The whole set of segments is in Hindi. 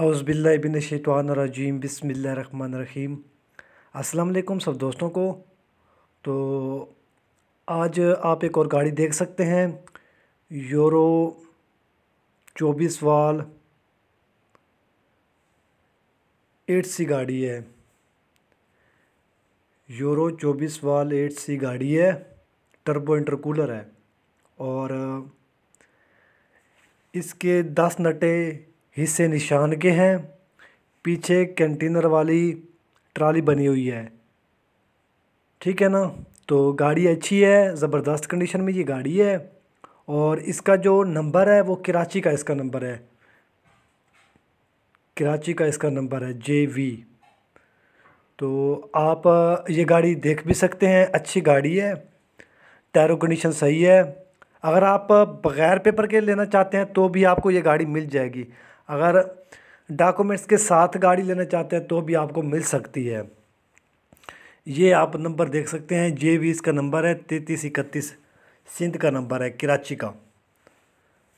अउज़बिल्लिन शैतवानरजीम बसमीम असलकुम सब दोस्तों को तो आज आप एक और गाड़ी देख सकते हैं यूरो चौबीस वाल एट सी गाड़ी है यूरो चौबीस वाल एट सी गाड़ी है टर्बो इंटरकूलर है और इसके दस नटे हिस्से निशान के हैं पीछे कंटेनर वाली ट्राली बनी हुई है ठीक है ना तो गाड़ी अच्छी है ज़बरदस्त कंडीशन में ये गाड़ी है और इसका जो नंबर है वो कराची का इसका नंबर है कराची का इसका नंबर है जे वी तो आप ये गाड़ी देख भी सकते हैं अच्छी गाड़ी है टायरों कंडीशन सही है अगर आप बग़ैर पेपर के लेना चाहते हैं तो भी आपको ये गाड़ी मिल जाएगी अगर डॉक्यूमेंट्स के साथ गाड़ी लेना चाहते हैं तो भी आपको मिल सकती है ये आप नंबर देख सकते हैं जे वी इसका नंबर है तैंतीस इकतीस सिंध का नंबर है कराची का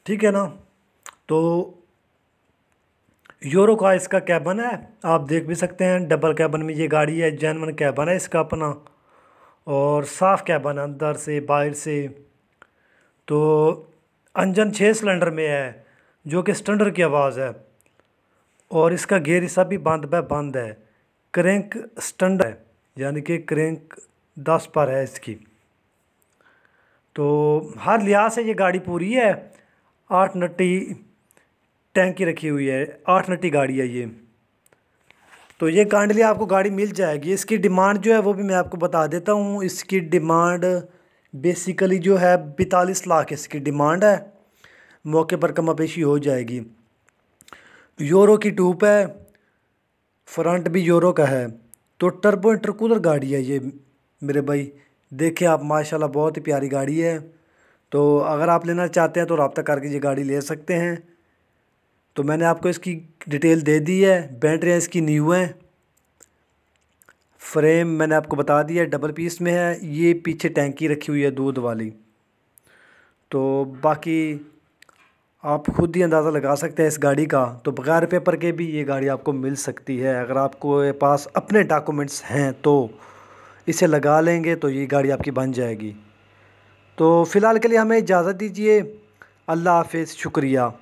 ठीक है ना तो यूरो का इसका कैबन है आप देख भी सकते हैं डबल कैबन में ये गाड़ी है जैनवन कैबन है इसका अपना और साफ़ कैबन अंदर से बाहर से तो अंजन छः सिलेंडर में है जो कि स्टंडर की आवाज़ है और इसका गेयर हिस्सा भी बंद बह बंद है क्रेंक स्टंड है यानी कि क्रेंक दस पर है इसकी तो हर लिहाज से ये गाड़ी पूरी है आठ नट्टी टैंकी रखी हुई है आठ नट्टी गाड़ी है ये तो ये कांडली आपको गाड़ी मिल जाएगी इसकी डिमांड जो है वो भी मैं आपको बता देता हूँ इसकी डिमांड बेसिकली जो है बैतालीस लाख इसकी डिमांड है मौके पर कमा पेशी हो जाएगी यूरो की टूप है फ्रंट भी यूरो का है तो टर्बो इंटरकूलर गाड़ी है ये मेरे भाई देखें आप माशाल्लाह बहुत ही प्यारी गाड़ी है तो अगर आप लेना चाहते हैं तो रबता करके ये गाड़ी ले सकते हैं तो मैंने आपको इसकी डिटेल दे दी है बैटरियाँ इसकी न्यू हैं फ्रेम मैंने आपको बता दिया है डबल पीस में है ये पीछे टैंकी रखी हुई है दूध वाली तो बाकी आप खुद ही अंदाज़ा लगा सकते हैं इस गाड़ी का तो बग़ैर पेपर के भी ये गाड़ी आपको मिल सकती है अगर आपको पास अपने डॉक्यूमेंट्स हैं तो इसे लगा लेंगे तो ये गाड़ी आपकी बन जाएगी तो फ़िलहाल के लिए हमें इजाज़त दीजिए अल्लाह हाफिज़ शुक्रिया